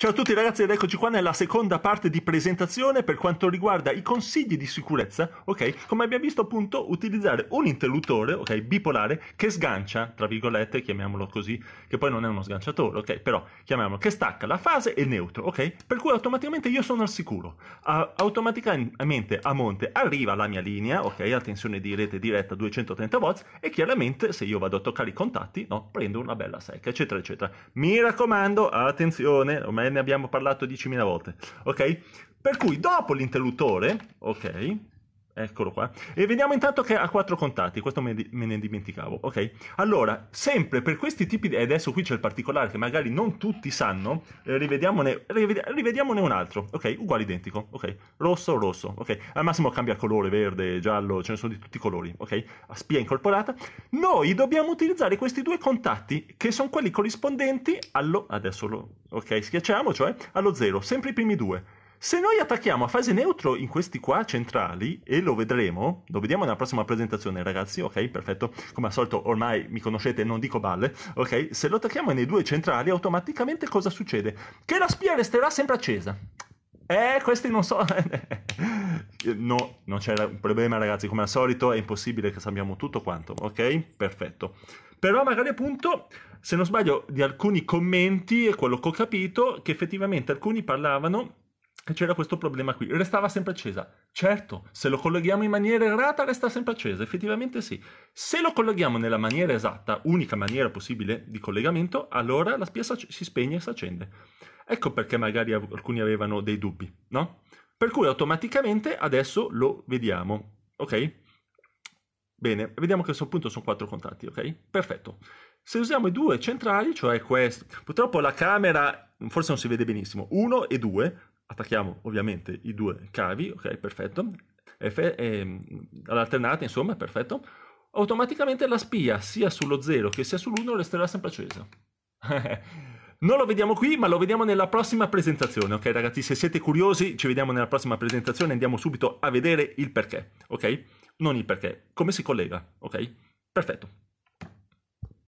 Ciao a tutti ragazzi ed eccoci qua nella seconda parte di presentazione per quanto riguarda i consigli di sicurezza, ok? Come abbiamo visto appunto utilizzare un interruttore, ok, bipolare, che sgancia, tra virgolette, chiamiamolo così, che poi non è uno sganciatore, ok? Però chiamiamolo, che stacca la fase e il neutro, ok? Per cui automaticamente io sono al sicuro. Uh, automaticamente a monte arriva la mia linea, ok? A tensione di rete diretta 230 volts e chiaramente se io vado a toccare i contatti, no? Prendo una bella secca, eccetera, eccetera. Mi raccomando, attenzione, ormai ne abbiamo parlato 10.000 volte. Ok? Per cui dopo l'interruttore, ok, Eccolo qua. E vediamo intanto che ha quattro contatti, questo me, me, ne dimenticavo. Ok, allora, sempre per questi tipi di... adesso qui c'è il particolare che magari non tutti sanno, eh, rivediamone, rived, rivediamone, un altro. Ok, uguale identico. Ok, rosso, rosso. Ok, al massimo cambia colore, verde, giallo, ce ne sono di tutti i colori. Ok, a spia incorporata. Noi dobbiamo utilizzare questi due contatti che sono quelli corrispondenti allo... Adesso lo... Ok, schiacciamo, cioè allo zero, sempre i primi due se noi attacchiamo a fase neutro in questi qua centrali, e lo vedremo, lo vediamo nella prossima presentazione ragazzi, ok? Perfetto, come al solito ormai mi conoscete, non dico balle, ok? Se lo attacchiamo nei due centrali automaticamente cosa succede? Che la spia resterà sempre accesa. Eh, questi non so... no, non c'è un problema ragazzi, come al solito è impossibile che sappiamo tutto quanto, ok? Perfetto. Però magari appunto se non sbaglio, di alcuni commenti e quello che ho capito, che effettivamente alcuni parlavano e c'era questo problema qui. Restava sempre accesa. Certo, se lo colleghiamo in maniera errata resta sempre accesa, effettivamente sì. Se lo colleghiamo nella maniera esatta, unica maniera possibile di collegamento, allora la spia si spegne e si accende. Ecco perché magari alcuni avevano dei dubbi, no? Per cui automaticamente adesso lo vediamo, ok? Bene, vediamo che a questo punto sono quattro contatti, ok? Perfetto. Se usiamo i due centrali, cioè questo, purtroppo la camera forse non si vede benissimo, 1 e due, attacchiamo ovviamente i due cavi, ok, perfetto, mm, all'alternata, insomma, perfetto, automaticamente la spia sia sullo 0 che sia sull'1 resterà sempre accesa. non lo vediamo qui, ma lo vediamo nella prossima presentazione, ok ragazzi? Se siete curiosi, ci vediamo nella prossima presentazione, andiamo subito a vedere il perché, ok? Non il perché, come si collega, ok? Perfetto.